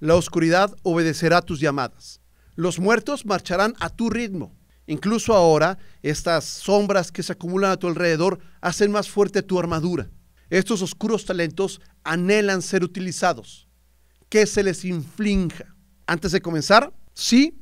La oscuridad obedecerá tus llamadas. Los muertos marcharán a tu ritmo. Incluso ahora, estas sombras que se acumulan a tu alrededor hacen más fuerte tu armadura. Estos oscuros talentos anhelan ser utilizados. ¿Qué se les inflinja. Antes de comenzar, sí,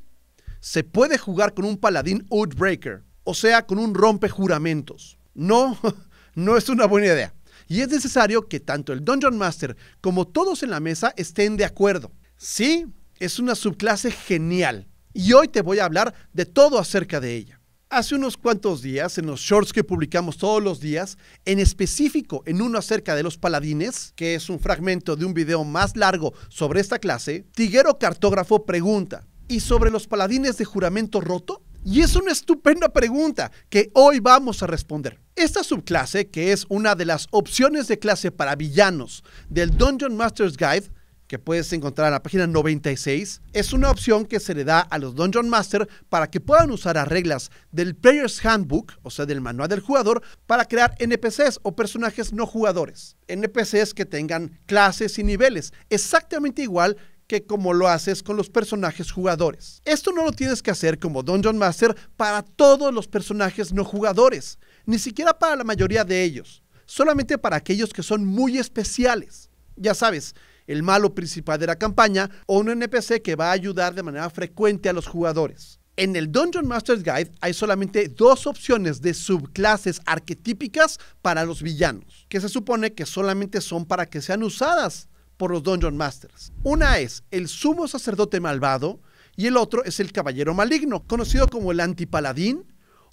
se puede jugar con un paladín Outbreaker, o sea, con un rompe juramentos. No, no es una buena idea. Y es necesario que tanto el Dungeon Master como todos en la mesa estén de acuerdo. Sí, es una subclase genial y hoy te voy a hablar de todo acerca de ella. Hace unos cuantos días, en los shorts que publicamos todos los días, en específico en uno acerca de los paladines, que es un fragmento de un video más largo sobre esta clase, Tiguero Cartógrafo pregunta, ¿y sobre los paladines de juramento roto? Y es una estupenda pregunta que hoy vamos a responder. Esta subclase, que es una de las opciones de clase para villanos del Dungeon Master's Guide, que puedes encontrar en la página 96, es una opción que se le da a los Dungeon Master para que puedan usar las reglas del Player's Handbook, o sea, del manual del jugador, para crear NPCs o personajes no jugadores. NPCs que tengan clases y niveles, exactamente igual que como lo haces con los personajes jugadores. Esto no lo tienes que hacer como Dungeon Master para todos los personajes no jugadores, ni siquiera para la mayoría de ellos, solamente para aquellos que son muy especiales. Ya sabes, el malo principal de la campaña o un NPC que va a ayudar de manera frecuente a los jugadores. En el Dungeon Master's Guide hay solamente dos opciones de subclases arquetípicas para los villanos, que se supone que solamente son para que sean usadas por los Dungeon Masters. Una es el sumo sacerdote malvado y el otro es el caballero maligno, conocido como el antipaladín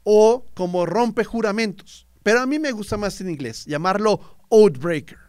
o como rompe juramentos. Pero a mí me gusta más en inglés llamarlo Oathbreaker.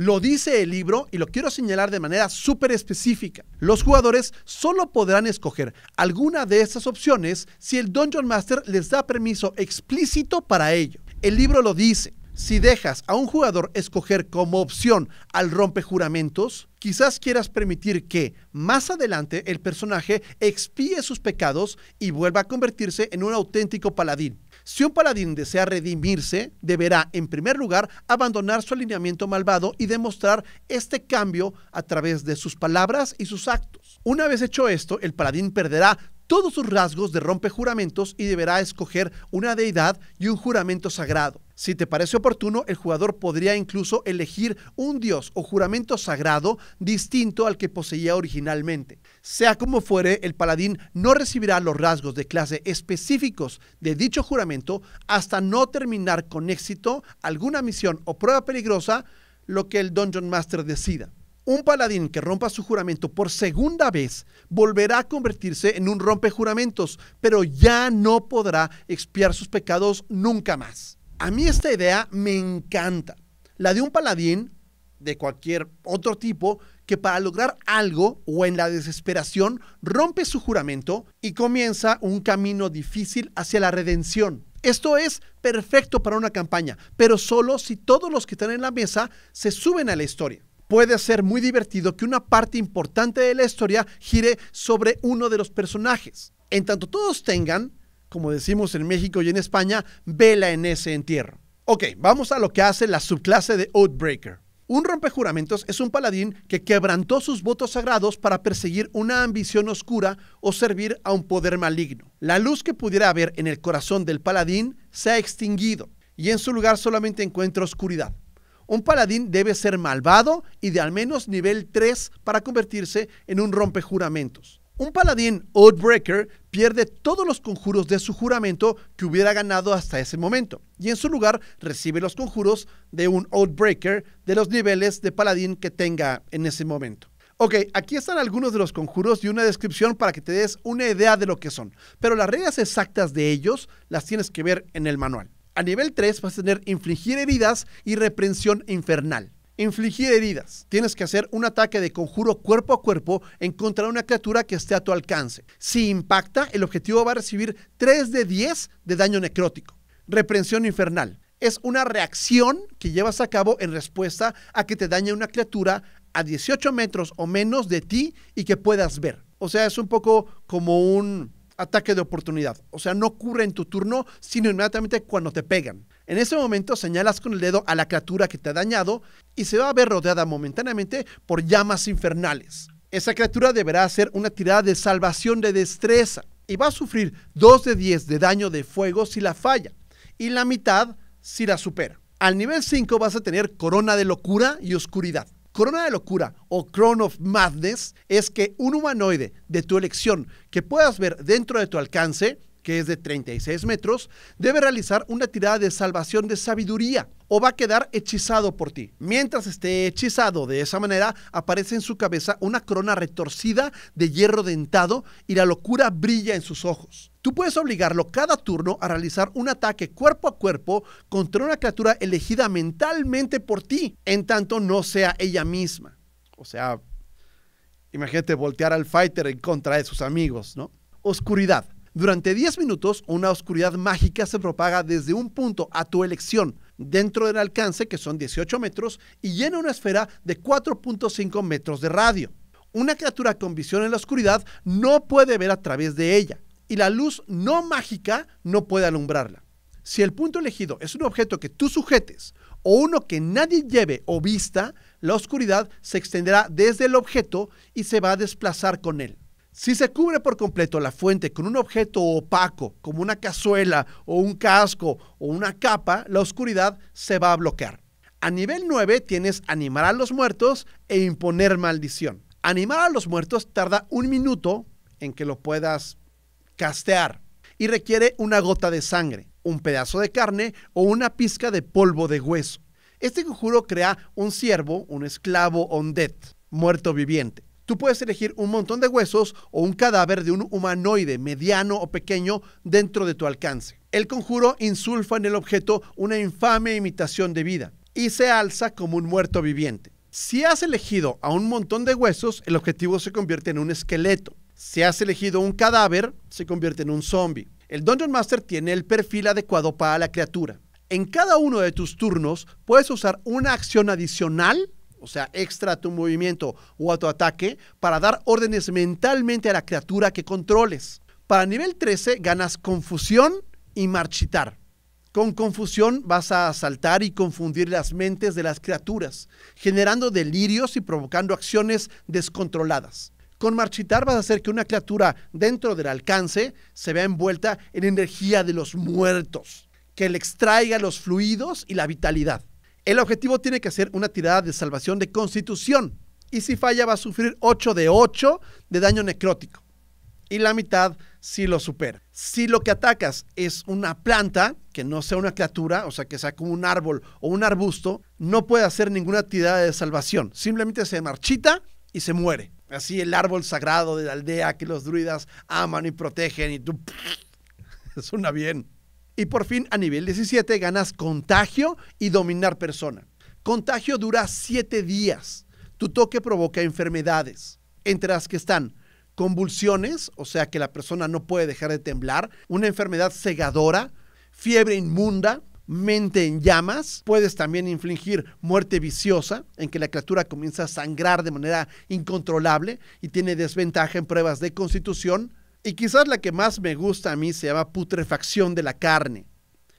Lo dice el libro y lo quiero señalar de manera súper específica. Los jugadores solo podrán escoger alguna de estas opciones si el Dungeon Master les da permiso explícito para ello. El libro lo dice. Si dejas a un jugador escoger como opción al rompejuramentos, quizás quieras permitir que más adelante el personaje expíe sus pecados y vuelva a convertirse en un auténtico paladín. Si un paladín desea redimirse, deberá, en primer lugar, abandonar su alineamiento malvado y demostrar este cambio a través de sus palabras y sus actos. Una vez hecho esto, el paladín perderá todos sus rasgos de rompe juramentos y deberá escoger una deidad y un juramento sagrado. Si te parece oportuno, el jugador podría incluso elegir un dios o juramento sagrado distinto al que poseía originalmente. Sea como fuere, el paladín no recibirá los rasgos de clase específicos de dicho juramento hasta no terminar con éxito alguna misión o prueba peligrosa, lo que el Dungeon Master decida. Un paladín que rompa su juramento por segunda vez volverá a convertirse en un juramentos, pero ya no podrá expiar sus pecados nunca más. A mí esta idea me encanta. La de un paladín, de cualquier otro tipo, que para lograr algo o en la desesperación rompe su juramento y comienza un camino difícil hacia la redención. Esto es perfecto para una campaña, pero solo si todos los que están en la mesa se suben a la historia puede ser muy divertido que una parte importante de la historia gire sobre uno de los personajes. En tanto todos tengan, como decimos en México y en España, vela en ese entierro. Ok, vamos a lo que hace la subclase de Oathbreaker. Un rompejuramentos es un paladín que quebrantó sus votos sagrados para perseguir una ambición oscura o servir a un poder maligno. La luz que pudiera haber en el corazón del paladín se ha extinguido y en su lugar solamente encuentra oscuridad. Un paladín debe ser malvado y de al menos nivel 3 para convertirse en un rompejuramentos. Un paladín Oathbreaker pierde todos los conjuros de su juramento que hubiera ganado hasta ese momento, y en su lugar recibe los conjuros de un Oathbreaker de los niveles de paladín que tenga en ese momento. Ok, aquí están algunos de los conjuros y una descripción para que te des una idea de lo que son, pero las reglas exactas de ellos las tienes que ver en el manual. A nivel 3 vas a tener infligir heridas y reprensión infernal. Infligir heridas. Tienes que hacer un ataque de conjuro cuerpo a cuerpo en contra de una criatura que esté a tu alcance. Si impacta, el objetivo va a recibir 3 de 10 de daño necrótico. Reprensión infernal. Es una reacción que llevas a cabo en respuesta a que te dañe una criatura a 18 metros o menos de ti y que puedas ver. O sea, es un poco como un ataque de oportunidad. O sea, no ocurre en tu turno, sino inmediatamente cuando te pegan. En ese momento señalas con el dedo a la criatura que te ha dañado y se va a ver rodeada momentáneamente por llamas infernales. Esa criatura deberá hacer una tirada de salvación de destreza y va a sufrir 2 de 10 de daño de fuego si la falla y la mitad si la supera. Al nivel 5 vas a tener corona de locura y oscuridad. Corona de locura o Crown of Madness es que un humanoide de tu elección que puedas ver dentro de tu alcance, que es de 36 metros, debe realizar una tirada de salvación de sabiduría o va a quedar hechizado por ti. Mientras esté hechizado de esa manera, aparece en su cabeza una corona retorcida de hierro dentado y la locura brilla en sus ojos. Tú puedes obligarlo cada turno a realizar un ataque cuerpo a cuerpo contra una criatura elegida mentalmente por ti, en tanto no sea ella misma. O sea, imagínate voltear al fighter en contra de sus amigos, ¿no? Oscuridad. Durante 10 minutos, una oscuridad mágica se propaga desde un punto a tu elección dentro del alcance, que son 18 metros, y llena una esfera de 4.5 metros de radio. Una criatura con visión en la oscuridad no puede ver a través de ella, y la luz no mágica no puede alumbrarla. Si el punto elegido es un objeto que tú sujetes o uno que nadie lleve o vista, la oscuridad se extenderá desde el objeto y se va a desplazar con él. Si se cubre por completo la fuente con un objeto opaco, como una cazuela o un casco o una capa, la oscuridad se va a bloquear. A nivel 9 tienes animar a los muertos e imponer maldición. Animar a los muertos tarda un minuto en que lo puedas castear y requiere una gota de sangre, un pedazo de carne o una pizca de polvo de hueso. Este conjuro crea un siervo, un esclavo on muerto viviente. Tú puedes elegir un montón de huesos o un cadáver de un humanoide mediano o pequeño dentro de tu alcance. El conjuro insulfa en el objeto una infame imitación de vida y se alza como un muerto viviente. Si has elegido a un montón de huesos, el objetivo se convierte en un esqueleto. Si has elegido un cadáver, se convierte en un zombie. El Dungeon Master tiene el perfil adecuado para la criatura. En cada uno de tus turnos puedes usar una acción adicional o sea, extra tu movimiento o a tu ataque, para dar órdenes mentalmente a la criatura que controles. Para nivel 13 ganas confusión y marchitar. Con confusión vas a asaltar y confundir las mentes de las criaturas, generando delirios y provocando acciones descontroladas. Con marchitar vas a hacer que una criatura dentro del alcance se vea envuelta en energía de los muertos, que le extraiga los fluidos y la vitalidad. El objetivo tiene que ser una tirada de salvación de constitución. Y si falla, va a sufrir 8 de 8 de daño necrótico. Y la mitad si lo supera. Si lo que atacas es una planta, que no sea una criatura, o sea, que sea como un árbol o un arbusto, no puede hacer ninguna tirada de salvación. Simplemente se marchita y se muere. Así el árbol sagrado de la aldea que los druidas aman y protegen y tú... Suena bien. Y por fin, a nivel 17, ganas contagio y dominar persona. Contagio dura 7 días. Tu toque provoca enfermedades, entre las que están convulsiones, o sea que la persona no puede dejar de temblar, una enfermedad cegadora, fiebre inmunda, mente en llamas, puedes también infligir muerte viciosa, en que la criatura comienza a sangrar de manera incontrolable y tiene desventaja en pruebas de constitución, y quizás la que más me gusta a mí se llama putrefacción de la carne,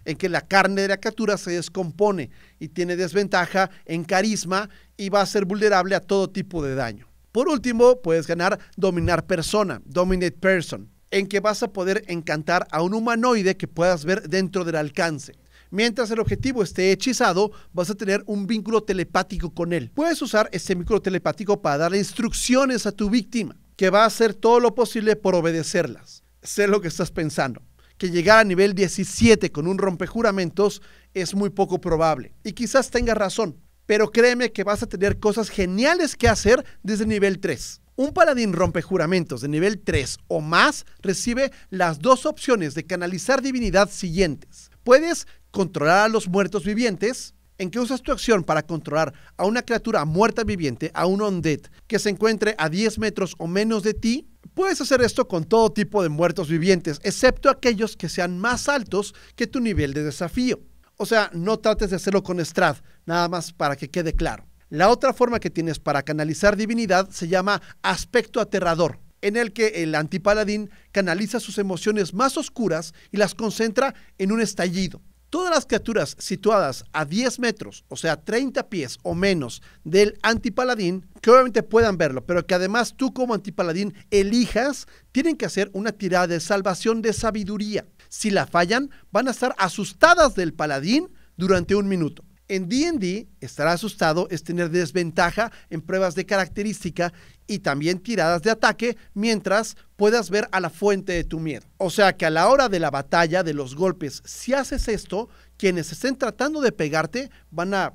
en que la carne de la criatura se descompone y tiene desventaja en carisma y va a ser vulnerable a todo tipo de daño. Por último, puedes ganar dominar persona, dominate person, en que vas a poder encantar a un humanoide que puedas ver dentro del alcance. Mientras el objetivo esté hechizado, vas a tener un vínculo telepático con él. Puedes usar este vínculo telepático para darle instrucciones a tu víctima que va a hacer todo lo posible por obedecerlas. Sé lo que estás pensando. Que llegar a nivel 17 con un rompejuramentos es muy poco probable. Y quizás tengas razón, pero créeme que vas a tener cosas geniales que hacer desde nivel 3. Un paladín rompejuramentos de nivel 3 o más recibe las dos opciones de canalizar divinidad siguientes. Puedes controlar a los muertos vivientes en que usas tu acción para controlar a una criatura muerta viviente, a un undead, que se encuentre a 10 metros o menos de ti, puedes hacer esto con todo tipo de muertos vivientes, excepto aquellos que sean más altos que tu nivel de desafío. O sea, no trates de hacerlo con Strad, nada más para que quede claro. La otra forma que tienes para canalizar divinidad se llama aspecto aterrador en el que el antipaladín canaliza sus emociones más oscuras y las concentra en un estallido. Todas las criaturas situadas a 10 metros, o sea, 30 pies o menos del antipaladín, que obviamente puedan verlo, pero que además tú como antipaladín elijas, tienen que hacer una tirada de salvación de sabiduría. Si la fallan, van a estar asustadas del paladín durante un minuto. En DD, estar asustado es tener desventaja en pruebas de característica y también tiradas de ataque mientras puedas ver a la fuente de tu miedo. O sea que a la hora de la batalla, de los golpes, si haces esto, quienes estén tratando de pegarte van a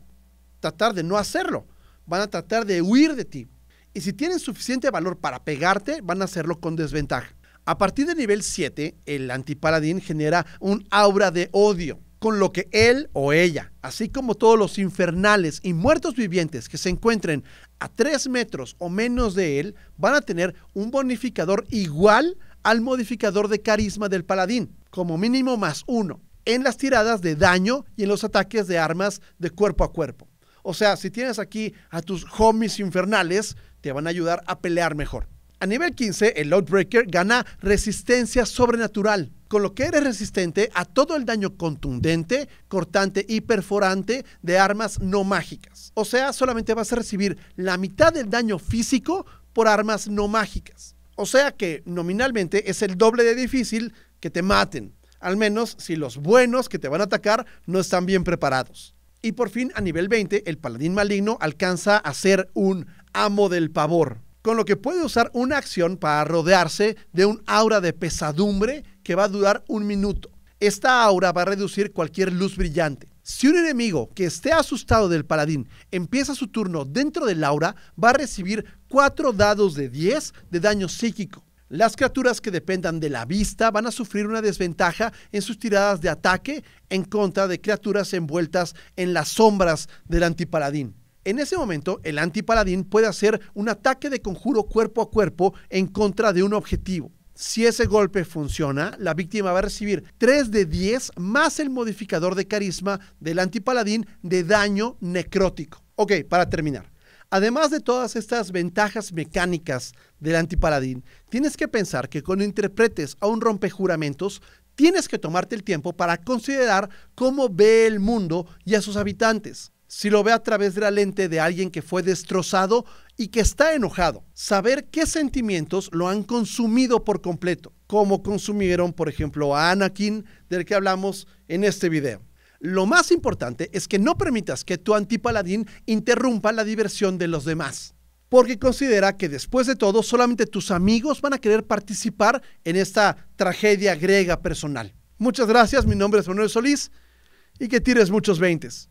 tratar de no hacerlo, van a tratar de huir de ti. Y si tienen suficiente valor para pegarte, van a hacerlo con desventaja. A partir del nivel 7, el antipaladín genera un aura de odio con lo que él o ella, así como todos los infernales y muertos vivientes que se encuentren a 3 metros o menos de él, van a tener un bonificador igual al modificador de carisma del paladín, como mínimo más uno, en las tiradas de daño y en los ataques de armas de cuerpo a cuerpo. O sea, si tienes aquí a tus homies infernales, te van a ayudar a pelear mejor. A nivel 15, el Loadbreaker gana resistencia sobrenatural, con lo que eres resistente a todo el daño contundente, cortante y perforante de armas no mágicas. O sea, solamente vas a recibir la mitad del daño físico por armas no mágicas. O sea que nominalmente es el doble de difícil que te maten, al menos si los buenos que te van a atacar no están bien preparados. Y por fin, a nivel 20, el paladín maligno alcanza a ser un amo del pavor con lo que puede usar una acción para rodearse de un aura de pesadumbre que va a durar un minuto. Esta aura va a reducir cualquier luz brillante. Si un enemigo que esté asustado del paladín empieza su turno dentro del aura, va a recibir 4 dados de 10 de daño psíquico. Las criaturas que dependan de la vista van a sufrir una desventaja en sus tiradas de ataque en contra de criaturas envueltas en las sombras del antipaladín. En ese momento, el antipaladín puede hacer un ataque de conjuro cuerpo a cuerpo en contra de un objetivo. Si ese golpe funciona, la víctima va a recibir 3 de 10 más el modificador de carisma del antipaladín de daño necrótico. Ok, para terminar. Además de todas estas ventajas mecánicas del antipaladín, tienes que pensar que cuando interpretes a un rompejuramentos, tienes que tomarte el tiempo para considerar cómo ve el mundo y a sus habitantes si lo ve a través de la lente de alguien que fue destrozado y que está enojado. Saber qué sentimientos lo han consumido por completo, como consumieron, por ejemplo, a Anakin, del que hablamos en este video. Lo más importante es que no permitas que tu antipaladín interrumpa la diversión de los demás, porque considera que después de todo solamente tus amigos van a querer participar en esta tragedia griega personal. Muchas gracias, mi nombre es Manuel Solís y que tires muchos veintes.